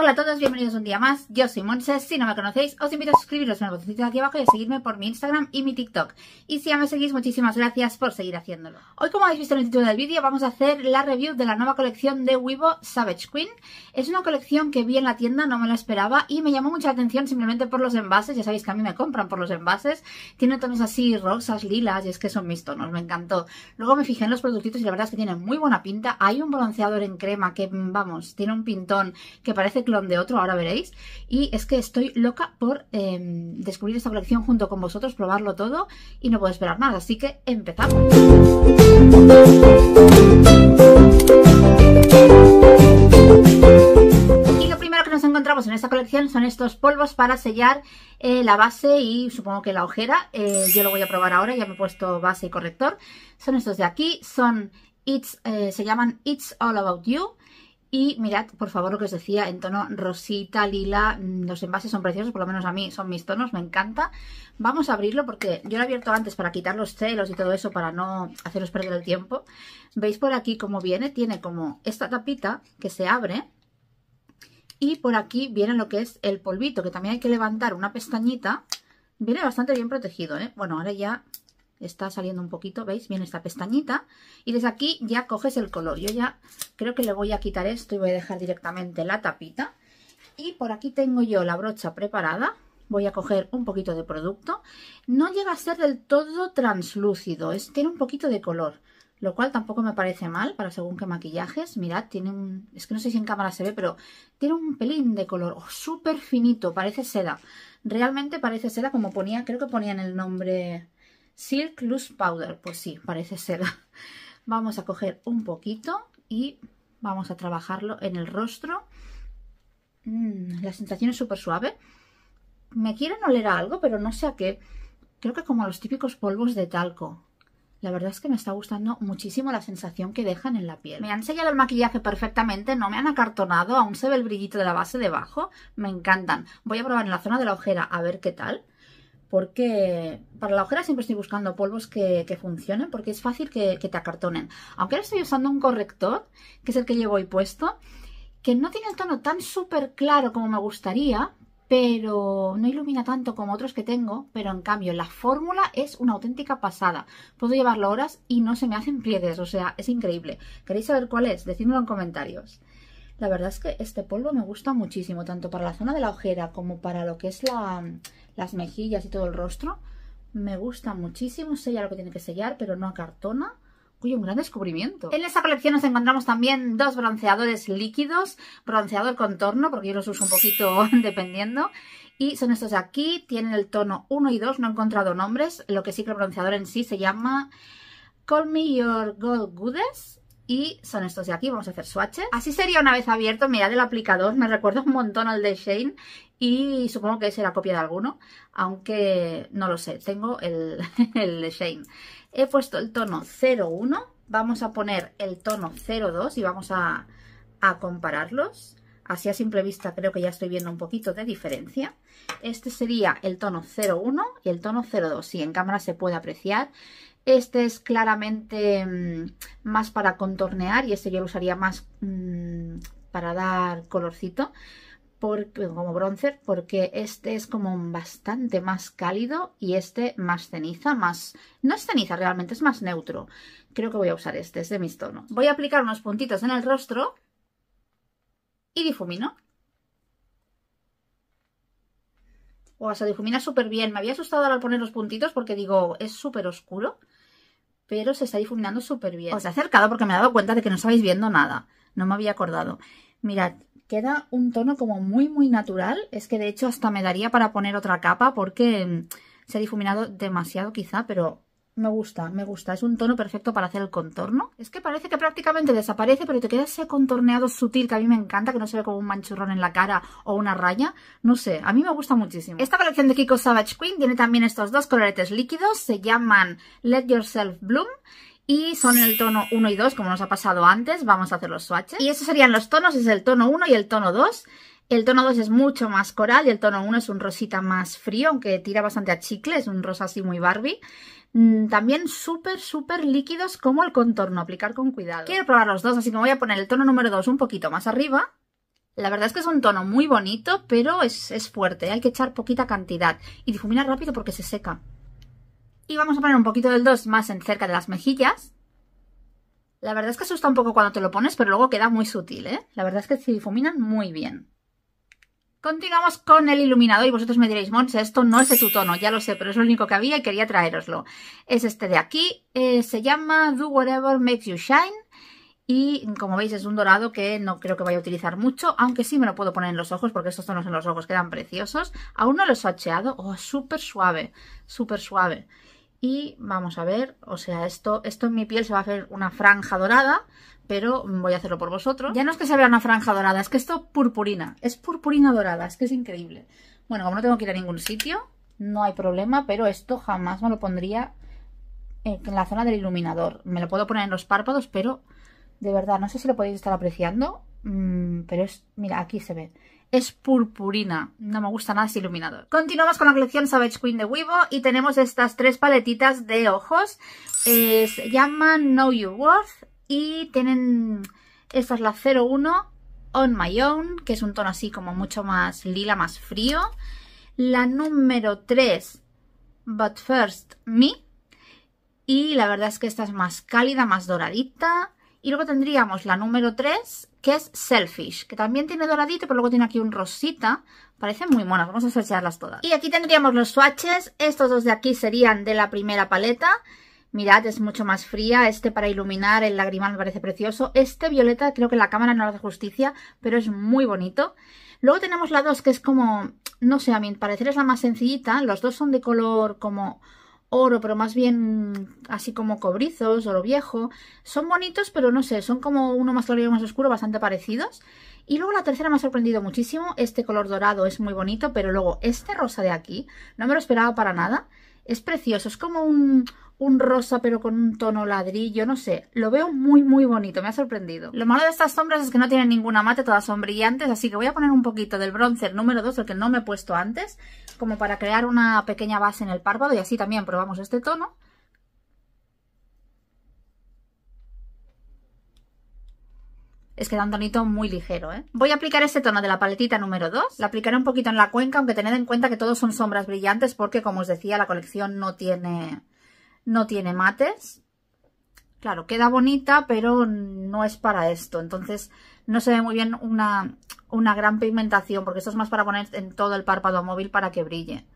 Hola a todos, bienvenidos un día más. Yo soy Monse. Si no me conocéis, os invito a suscribiros en el botoncito de aquí abajo y a seguirme por mi Instagram y mi TikTok. Y si ya me seguís, muchísimas gracias por seguir haciéndolo. Hoy, como habéis visto en el título del vídeo, vamos a hacer la review de la nueva colección de Weibo Savage Queen. Es una colección que vi en la tienda, no me la esperaba y me llamó mucha atención simplemente por los envases. Ya sabéis que a mí me compran por los envases. Tiene tonos así rosas, lilas y es que son mis tonos, me encantó. Luego me fijé en los productitos y la verdad es que tienen muy buena pinta. Hay un bronceador en crema que, vamos, tiene un pintón que parece de otro, ahora veréis. Y es que estoy loca por em, descubrir esta colección junto con vosotros, probarlo todo y no puedo esperar nada Así que empezamos. Y lo primero que nos encontramos en esta colección son estos polvos para sellar eh, la base y supongo que la ojera. Eh, yo lo voy a probar ahora, ya me he puesto base y corrector. Son estos de aquí, son It's, eh, se llaman It's All About You y mirad, por favor, lo que os decía, en tono rosita, lila, mm, los envases son preciosos, por lo menos a mí son mis tonos, me encanta. Vamos a abrirlo porque yo lo he abierto antes para quitar los celos y todo eso, para no haceros perder el tiempo. ¿Veis por aquí cómo viene? Tiene como esta tapita que se abre y por aquí viene lo que es el polvito, que también hay que levantar una pestañita. Viene bastante bien protegido, ¿eh? Bueno, ahora ya está saliendo un poquito, ¿veis? Bien esta pestañita y desde aquí ya coges el color. Yo ya creo que le voy a quitar esto y voy a dejar directamente la tapita. Y por aquí tengo yo la brocha preparada. Voy a coger un poquito de producto. No llega a ser del todo translúcido, es, tiene un poquito de color. Lo cual tampoco me parece mal para según qué maquillajes. Mirad, tiene un... Es que no sé si en cámara se ve, pero tiene un pelín de color. Oh, súper finito, parece seda. Realmente parece seda como ponía, creo que ponía en el nombre Silk Loose Powder, pues sí, parece ser Vamos a coger un poquito y vamos a trabajarlo en el rostro. Mm, la sensación es súper suave. Me quieren oler a algo, pero no sé a qué. Creo que como a los típicos polvos de talco. La verdad es que me está gustando muchísimo la sensación que dejan en la piel. Me han sellado el maquillaje perfectamente, no me han acartonado, aún se ve el brillito de la base debajo. Me encantan. Voy a probar en la zona de la ojera a ver qué tal porque para la ojera siempre estoy buscando polvos que, funcionen porque es fácil que, te acartonen. Aunque ahora estoy usando un corrector, que es el que llevo hoy puesto, que no tiene el tono tan súper claro como me gustaría, pero no ilumina tanto como otros que tengo, pero en cambio la fórmula es una auténtica pasada. Puedo llevarlo horas y no se me hacen pliegues, o sea, es increíble. ¿Queréis saber cuál es? Decídmelo en comentarios. La verdad es que este polvo me gusta muchísimo, tanto para la zona de la ojera como para lo que es la, las mejillas y todo el rostro. Me gusta muchísimo, sella lo que tiene que sellar, pero no cartona. Uy, un gran descubrimiento. En esta colección nos encontramos también dos bronceadores líquidos, bronceador contorno, porque yo los uso un poquito dependiendo. Y son estos de aquí, tienen el tono 1 y 2, no he encontrado nombres, lo que sí que el bronceador en sí se llama Call Me Your Gold Goodness y son estos de aquí, vamos a hacer swatches. Así sería una vez abierto, mirad el aplicador, me recuerda un montón al de Shane y supongo que será copia de alguno, aunque no lo sé, tengo el, el de Shane. He puesto el tono 01, vamos a poner el tono 02 y vamos a, compararlos. Así a simple vista creo que ya estoy viendo un poquito de diferencia. Este sería el tono 01 y el tono 02, si en cámara se puede apreciar. Este es claramente mm, más para contornear y este yo lo usaría más mm, para dar colorcito como bronzer porque este es como bastante más cálido y este más ceniza, más... no es ceniza realmente, es más neutro. Creo que voy a usar este, es de mis tonos. Voy a aplicar unos puntitos en el rostro y difumino. O sea, difumina súper bien. Me había asustado al poner los puntitos porque digo, es súper oscuro pero se está difuminando súper bien. Os he acercado porque me he dado cuenta de que no estabais viendo nada. No me había acordado. Mirad, queda un tono como muy, muy natural. Es que de hecho hasta me daría para poner otra capa porque mm, se ha difuminado demasiado quizá, pero me gusta, me gusta. Es un tono perfecto para hacer el contorno. Es que parece que prácticamente desaparece, pero te queda ese contorneado sutil que a mí me encanta, que no se ve como un manchurrón en la cara o una raya. No sé, a mí me gusta muchísimo. Esta colección de Kiko Savage Queen tiene también estos dos coloretes líquidos. Se llaman Let Yourself Bloom y son el tono 1 y 2, como nos ha pasado antes. Vamos a hacer los swatches. Y esos serían los tonos, es el tono 1 y el tono 2. El tono 2 es mucho más coral y el tono 1 es un rosita más frío, aunque tira bastante a chicle, es un rosa así muy Barbie. Mm, también súper, súper líquidos como el contorno, aplicar con cuidado. Quiero probar los dos, así que me voy a poner el tono número 2 un poquito más arriba. La verdad es que es un tono muy bonito, pero es, fuerte, ¿eh? hay que echar poquita cantidad y difuminar rápido porque se seca. Y vamos a poner un poquito del 2 más en cerca de las mejillas. La verdad es que asusta un poco cuando te lo pones, pero luego queda muy sutil, ¿eh? La verdad es que se difuminan muy bien. Continuamos con el iluminador y vosotros me diréis, Monse, esto no es de tu tono, ya lo sé, pero es lo único que había y quería traeroslo. Es este de aquí, eh, se llama Do Whatever Makes You Shine y como veis es un dorado que no creo que vaya a utilizar mucho, aunque sí me lo puedo poner en los ojos porque estos tonos en los ojos quedan preciosos. Aún no los he sacheado oh, súper suave, súper suave. Y vamos a ver, o sea, esto, esto en mi piel se va a hacer una franja dorada, pero voy a hacerlo por vosotros. Ya no es que se vea una franja dorada, es que esto purpurina, es purpurina dorada, es que es increíble. Bueno, como no tengo que ir a ningún sitio, no hay problema, pero esto jamás me lo pondría en la zona del iluminador. Me lo puedo poner en los párpados, pero de verdad, no sé si lo podéis estar apreciando, mm, pero es, mira, aquí se ve. Es purpurina, no me gusta nada ese iluminador. Continuamos con la colección Savage Queen de Weibo y tenemos estas tres paletitas de ojos. se llaman Know Your Worth, y tienen, esta es la 01 On My Own, que es un tono así como mucho más lila, más frío. La número 3, But First Me. Y la verdad es que esta es más cálida, más doradita. Y luego tendríamos la número 3, que es Selfish, que también tiene doradito, pero luego tiene aquí un rosita. parece muy buena vamos a searcharlas todas. Y aquí tendríamos los swatches, estos dos de aquí serían de la primera paleta. Mirad, es mucho más fría. Este para iluminar, el lagrimal me parece precioso. Este violeta, creo que la cámara no lo hace justicia, pero es muy bonito. Luego tenemos la 2, que es como, no sé, a mi parecer es la más sencillita. Los dos son de color como oro, pero más bien así como cobrizos, oro viejo. Son bonitos, pero no sé, son como uno más claro y más oscuro, bastante parecidos. Y luego la tercera me ha sorprendido muchísimo. Este color dorado es muy bonito, pero luego este rosa de aquí, no me lo esperaba para nada. Es precioso, es como un, un rosa pero con un tono ladrillo, no sé, lo veo muy muy bonito, me ha sorprendido. Lo malo de estas sombras es que no tienen ninguna mate, todas son brillantes, así que voy a poner un poquito del bronzer número 2, el que no me he puesto antes, como para crear una pequeña base en el párpado y así también probamos este tono. es que da un tonito muy ligero, ¿eh? Voy a aplicar este tono de la paletita número 2. La aplicaré un poquito en la cuenca, aunque tened en cuenta que todos son sombras brillantes porque, como os decía, la colección no tiene no tiene mates. Claro, queda bonita, pero no es para esto. Entonces no se ve muy bien una, gran pigmentación, porque esto es más para poner en todo el párpado móvil para que brille.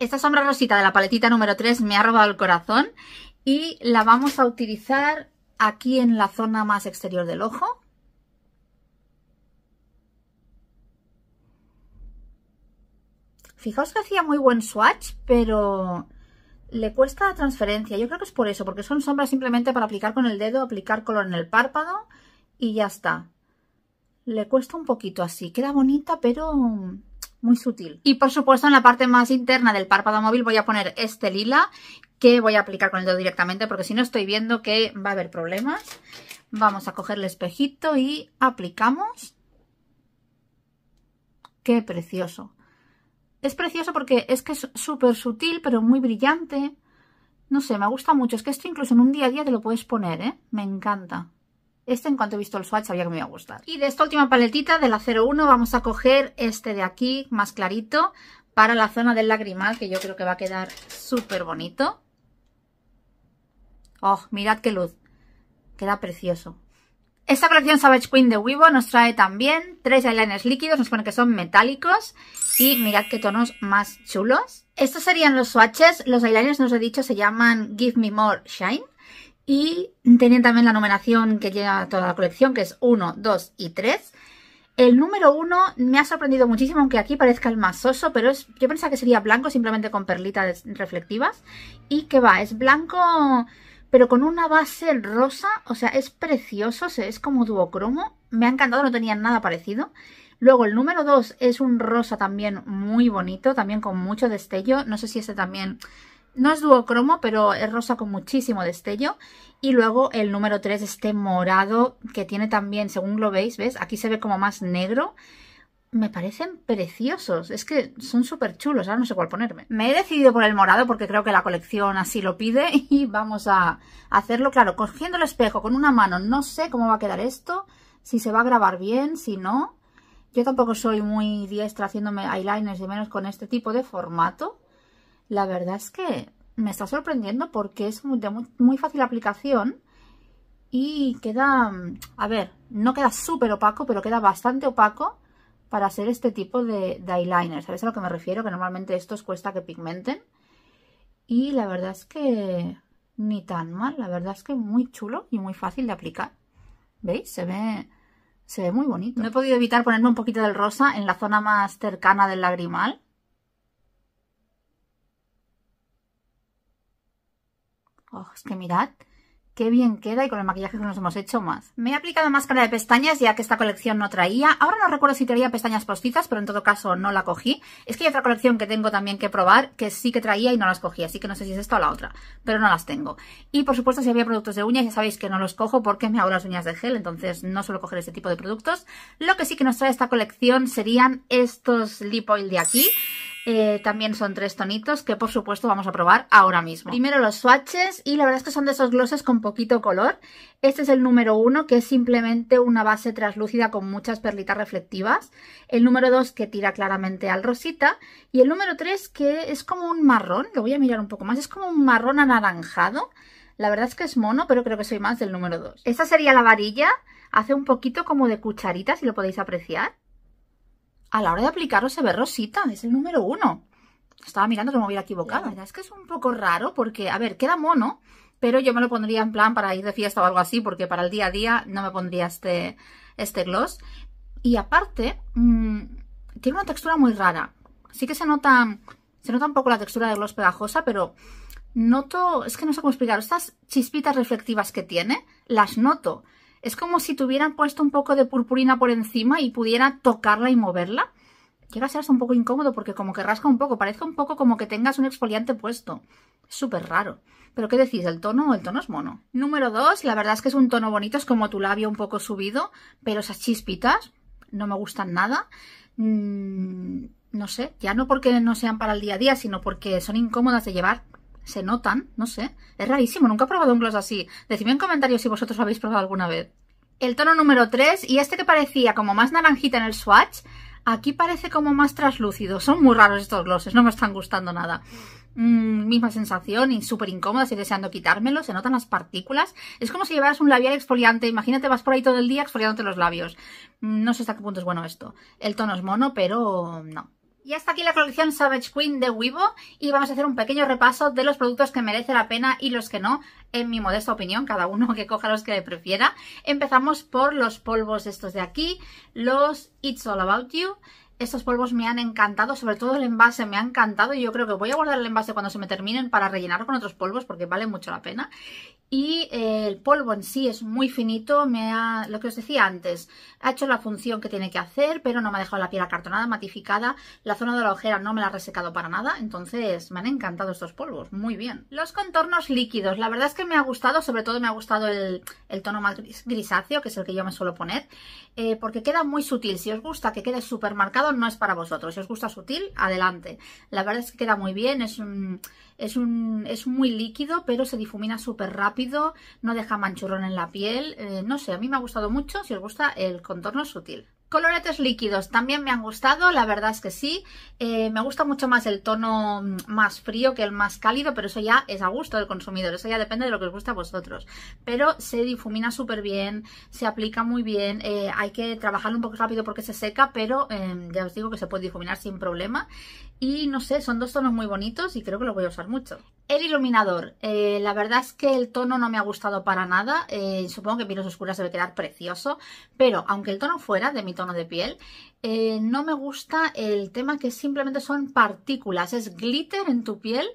Esta sombra rosita de la paletita número 3 me ha robado el corazón y la vamos a utilizar aquí en la zona más exterior del ojo. Fijaos que hacía muy buen swatch, pero le cuesta la transferencia. Yo creo que es por eso, porque son sombras simplemente para aplicar con el dedo, aplicar color en el párpado y ya está. Le cuesta un poquito así. Queda bonita, pero muy sutil. Y por supuesto en la parte más interna del párpado móvil voy a poner este lila que voy a aplicar con el dedo directamente porque si no estoy viendo que va a haber problemas. Vamos a coger el espejito y aplicamos. ¡Qué precioso! Es precioso porque es que es súper sutil, pero muy brillante. No sé, me gusta mucho. Es que esto incluso en un día a día te lo puedes poner, ¿eh? Me encanta. Este en cuanto he visto el swatch sabía que me iba a gustar. Y de esta última paletita, de la 01, vamos a coger este de aquí, más clarito, para la zona del lagrimal, que yo creo que va a quedar súper bonito. ¡Oh, mirad qué luz! Queda precioso. Esta colección Savage Queen de Weibo nos trae también tres eyeliners líquidos, nos pone que son metálicos y mirad qué tonos más chulos. Estos serían los swatches, los eyeliners, nos he dicho, se llaman Give Me More Shine y tienen también la numeración que llega a toda la colección, que es 1, 2 y 3. El número 1 me ha sorprendido muchísimo, aunque aquí parezca el más soso, pero yo pensaba que sería blanco simplemente con perlitas reflectivas y que va, es blanco pero con una base rosa, o sea, es precioso, es como duocromo, me ha encantado, no tenía nada parecido. Luego el número 2 es un rosa también muy bonito, también con mucho destello, no sé si este también... No es duocromo, pero es rosa con muchísimo destello. Y luego el número 3, este morado, que tiene también, según lo veis, ¿ves? Aquí se ve como más negro me parecen preciosos. Es que son súper chulos. Ahora no sé cuál ponerme. Me he decidido por el morado porque creo que la colección así lo pide. Y vamos a hacerlo, claro, cogiendo el espejo con una mano. No sé cómo va a quedar esto. Si se va a grabar bien, si no. Yo tampoco soy muy diestra haciéndome eyeliners y menos con este tipo de formato. La verdad es que me está sorprendiendo porque es de muy, muy fácil aplicación y queda, a ver, no queda súper opaco, pero queda bastante opaco para hacer este tipo de, eyeliner. ¿Sabéis a lo que me refiero? Que normalmente estos cuesta que pigmenten. Y la verdad es que ni tan mal. La verdad es que muy chulo y muy fácil de aplicar. ¿Veis? Se ve, se ve muy bonito. No he podido evitar ponerme un poquito del rosa en la zona más cercana del lagrimal. Oh, es que mirad Qué bien queda y con el maquillaje que nos hemos hecho más. Me he aplicado máscara de pestañas ya que esta colección no traía. Ahora no recuerdo si traía pestañas postizas, pero en todo caso no la cogí. Es que hay otra colección que tengo también que probar que sí que traía y no las cogí, así que no sé si es esta o la otra, pero no las tengo. Y por supuesto si había productos de uñas ya sabéis que no los cojo porque me hago las uñas de gel, entonces no suelo coger este tipo de productos. Lo que sí que nos trae esta colección serían estos lip oil de aquí. Eh, también son tres tonitos que por supuesto vamos a probar ahora mismo. Primero los swatches y la verdad es que son de esos glosses con poquito color. Este es el número uno que es simplemente una base translúcida con muchas perlitas reflectivas. El número dos que tira claramente al rosita. Y el número tres que es como un marrón, lo voy a mirar un poco más, es como un marrón anaranjado. La verdad es que es mono, pero creo que soy más del número dos. Esta sería la varilla, hace un poquito como de cucharita si lo podéis apreciar a la hora de aplicarlo se ve rosita, es el número uno. Estaba mirando que me hubiera equivocado. es que es un poco raro porque, a ver, queda mono, pero yo me lo pondría en plan para ir de fiesta o algo así, porque para el día a día no me pondría este, este gloss. Y aparte, mm, tiene una textura muy rara. Sí que se nota, se nota un poco la textura de gloss pegajosa, pero noto, es que no sé cómo explicarlo, estas chispitas reflectivas que tiene, las noto. Es como si tuvieran puesto un poco de purpurina por encima y pudiera tocarla y moverla. Llega a ser un poco incómodo porque como que rasca un poco, parece un poco como que tengas un exfoliante puesto. Es súper raro. Pero ¿qué decís? ¿El tono? El tono es mono. Número dos, la verdad es que es un tono bonito, es como tu labio un poco subido, pero esas chispitas no me gustan nada. Mm, no sé, ya no porque no sean para el día a día, sino porque son incómodas de llevar se notan, no sé. Es rarísimo, nunca he probado un gloss así. Decidme en comentarios si vosotros lo habéis probado alguna vez. El tono número 3, y este que parecía como más naranjita en el swatch, aquí parece como más traslúcido. Son muy raros estos glosses, no me están gustando nada. Mm, misma sensación y súper incómoda, y deseando quitármelo, se notan las partículas. Es como si llevaras un labial exfoliante, imagínate vas por ahí todo el día exfoliándote los labios. Mm, no sé hasta qué punto es bueno esto. El tono es mono, pero no, y hasta aquí la colección Savage Queen de Weibo y vamos a hacer un pequeño repaso de los productos que merece la pena y los que no, en mi modesta opinión, cada uno que coja los que prefiera. Empezamos por los polvos estos de aquí, los It's All About You. Estos polvos me han encantado, sobre todo el envase me ha encantado y yo creo que voy a guardar el envase cuando se me terminen para rellenar con otros polvos porque vale mucho la pena y eh, el polvo en sí es muy finito, me ha, lo que os decía antes, ha hecho la función que tiene que hacer, pero no me ha dejado la piel acartonada, matificada, la zona de la ojera no me la ha resecado para nada, entonces me han encantado estos polvos, muy bien. Los contornos líquidos, la verdad es que me ha gustado, sobre todo me ha gustado el, tono más grisáceo, que es el que yo me suelo poner, eh, porque queda muy sutil, si os gusta que quede súper marcado no es para vosotros, si os gusta sutil, adelante. La verdad es que queda muy bien, es, un, es, un, es muy líquido, pero se difumina súper rápido no deja manchurrón en la piel. Eh, no sé, a mí me ha gustado mucho. Si os gusta el contorno sutil. Coloretes líquidos también me han gustado, la verdad es que sí. Eh, me gusta mucho más el tono mm, más frío que el más cálido, pero eso ya es a gusto del consumidor, eso ya depende de lo que os gusta a vosotros. Pero se difumina súper bien, se aplica muy bien, eh, hay que trabajarlo un poco rápido porque se seca, pero em, ya os digo que se puede difuminar sin problema. Y no sé, son dos tonos muy bonitos y creo que los voy a usar mucho. El iluminador. Eh, la verdad es que el tono no me ha gustado para nada. Eh, supongo que en pieles oscuras debe quedar precioso. Pero aunque el tono fuera de mi tono de piel, eh, no me gusta el tema que simplemente son partículas. Es glitter en tu piel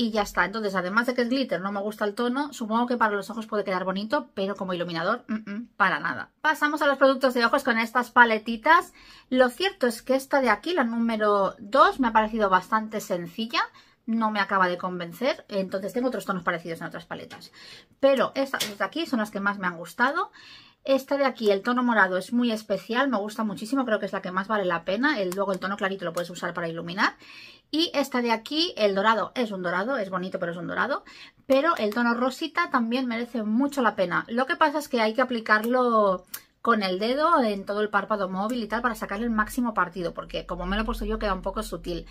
y ya está. Entonces, además de que es glitter, no me gusta el tono, supongo que para los ojos puede quedar bonito, pero como iluminador, mm, mm, para nada. Pasamos a los productos de ojos con estas paletitas. Lo cierto es que esta de aquí, la número 2, me ha parecido bastante sencilla no me acaba de convencer, entonces tengo otros tonos parecidos en otras paletas. Pero estas de aquí son las que más me han gustado. Esta de aquí, el tono morado, es muy especial, me gusta muchísimo, creo que es la que más vale la pena. El, luego el tono clarito lo puedes usar para iluminar. Y esta de aquí, el dorado, es un dorado, es bonito pero es un dorado. Pero el tono rosita también merece mucho la pena. Lo que pasa es que hay que aplicarlo con el dedo en todo el párpado móvil y tal para sacarle el máximo partido, porque como me lo he puesto yo queda un poco sutil.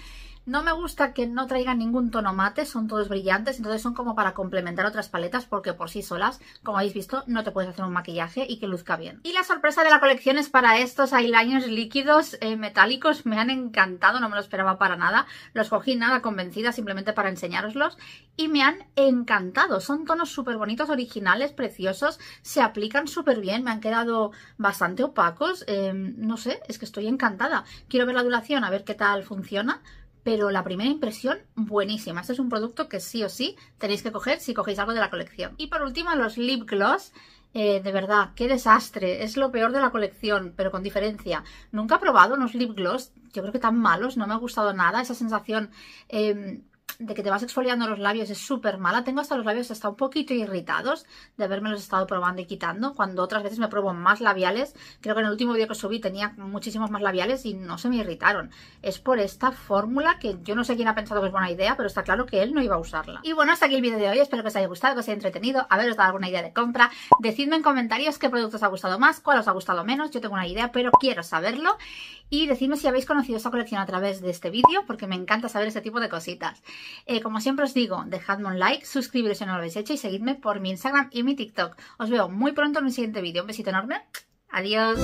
No me gusta que no traigan ningún tono mate, son todos brillantes, entonces son como para complementar otras paletas porque por sí solas, como habéis visto, no te puedes hacer un maquillaje y que luzca bien. Y la sorpresa de la colección es para estos eyeliners líquidos eh, metálicos, me han encantado, no me lo esperaba para nada, los cogí nada convencida simplemente para enseñároslos y me han encantado, son tonos súper bonitos, originales, preciosos, se aplican súper bien, me han quedado bastante opacos, eh, no sé, es que estoy encantada, quiero ver la duración, a ver qué tal funciona, pero la primera impresión, buenísima. Este es un producto que sí o sí tenéis que coger si cogéis algo de la colección. Y por último, los lip gloss. Eh, de verdad, qué desastre. Es lo peor de la colección, pero con diferencia. Nunca he probado unos lip gloss, yo creo que tan malos, no me ha gustado nada. Esa sensación em, de que te vas exfoliando los labios es súper mala. Tengo hasta los labios hasta un poquito irritados de haberme los estado probando y quitando. Cuando otras veces me pruebo más labiales, creo que en el último vídeo que subí tenía muchísimos más labiales y no se me irritaron. Es por esta fórmula que yo no sé quién ha pensado que es buena idea, pero está claro que él no iba a usarla. Y bueno, hasta aquí el vídeo de hoy. Espero que os haya gustado, que os haya entretenido, haberos dado alguna idea de compra. Decidme en comentarios qué productos os ha gustado más, cuál os ha gustado menos. Yo tengo una idea, pero quiero saberlo. Y decidme si habéis conocido esta colección a través de este vídeo, porque me encanta saber este tipo de cositas. Eh, como siempre os digo, dejadme un like, suscribiros si no lo habéis hecho y seguidme por mi Instagram y mi TikTok. Os veo muy pronto en un siguiente vídeo. Un besito enorme. Adiós.